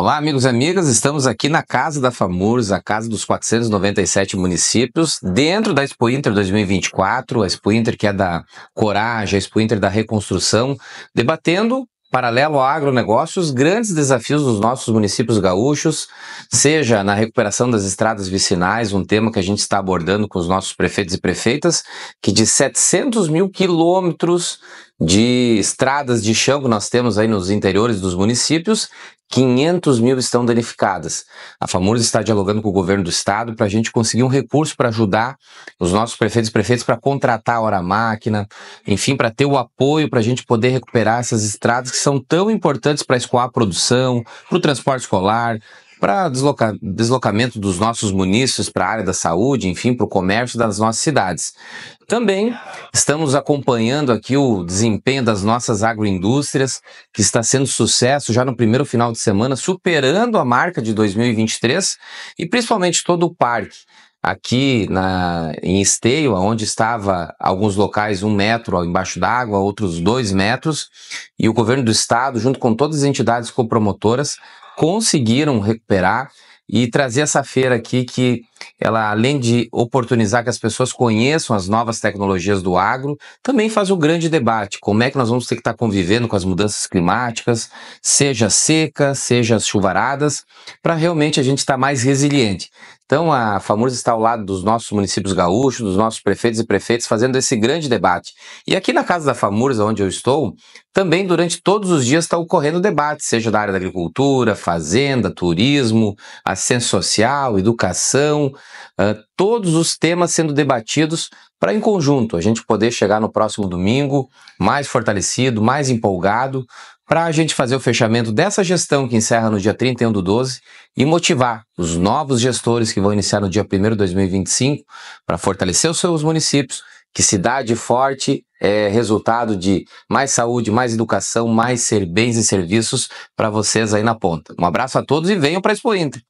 Olá, amigos e amigas, estamos aqui na Casa da FAMURS, a casa dos 497 municípios, dentro da Expo Inter 2024, a Expo Inter que é da coragem, a Expo Inter da reconstrução, debatendo paralelo ao agronegócio, os grandes desafios dos nossos municípios gaúchos, seja na recuperação das estradas vicinais, um tema que a gente está abordando com os nossos prefeitos e prefeitas, que de 700 mil quilômetros de estradas de chão que nós temos aí nos interiores dos municípios, 500 mil estão danificadas. A FAMURS está dialogando com o governo do estado para a gente conseguir um recurso para ajudar os nossos prefeitos e prefeitos para contratar hora-máquina, enfim, para ter o apoio para a gente poder recuperar essas estradas que são tão importantes para escoar a produção, para o transporte escolar, para desloca deslocamento dos nossos munícipes para a área da saúde, enfim, para o comércio das nossas cidades. Também estamos acompanhando aqui o desempenho das nossas agroindústrias, que está sendo sucesso já no primeiro final de semana, superando a marca de 2023 e principalmente todo o parque aqui na, em Esteio, onde estava alguns locais um metro embaixo d'água, outros dois metros, e o governo do estado, junto com todas as entidades copromotoras, conseguiram recuperar e trazer essa feira aqui que ela além de oportunizar que as pessoas conheçam as novas tecnologias do agro, também faz um grande debate, como é que nós vamos ter que estar convivendo com as mudanças climáticas, seja seca, seja chuvaradas, para realmente a gente estar mais resiliente. Então, a FAMURS está ao lado dos nossos municípios gaúchos, dos nossos prefeitos e prefeitas, fazendo esse grande debate. E aqui na casa da FAMURS, onde eu estou, também durante todos os dias está ocorrendo debate, seja da área da agricultura, fazenda, turismo, assistência social, educação, uh, todos os temas sendo debatidos para, em conjunto, a gente poder chegar no próximo domingo mais fortalecido, mais empolgado, para a gente fazer o fechamento dessa gestão que encerra no dia 31 do 12 e motivar os novos gestores que vão iniciar no dia 1 de 2025 para fortalecer os seus municípios, que cidade forte é resultado de mais saúde, mais educação, mais ser, bens e serviços para vocês aí na ponta. Um abraço a todos e venham para a Expo Inter.